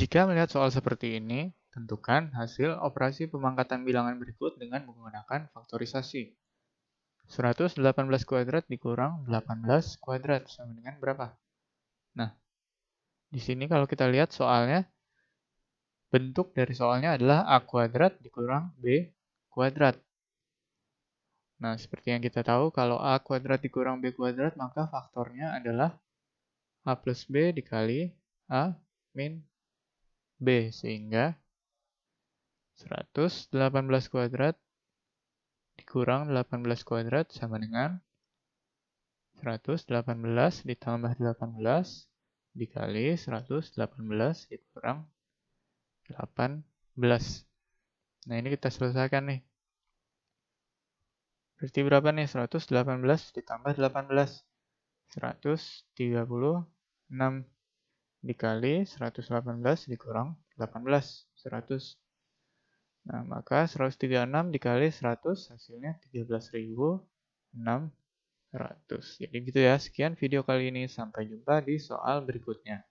Jika melihat soal seperti ini, tentukan hasil operasi pemangkatan bilangan berikut dengan menggunakan faktorisasi. 118 kuadrat dikurang 18 kuadrat sama dengan berapa? Nah, di sini kalau kita lihat soalnya, bentuk dari soalnya adalah A kuadrat dikurang B kuadrat. Nah, seperti yang kita tahu, kalau A kuadrat dikurang B kuadrat, maka faktornya adalah A plus B dikali A min B sehingga 118 kuadrat dikurang 18 kuadrat sama dengan 118 ditambah 18 dikali 118 dikurang 18. Nah ini kita selesaikan nih. Berarti berapa nih? 118 ditambah 18. 136 dikali 118 dikurang 18, 100. Nah, maka 136 dikali 100 hasilnya 13.600. Jadi gitu ya, sekian video kali ini. Sampai jumpa di soal berikutnya.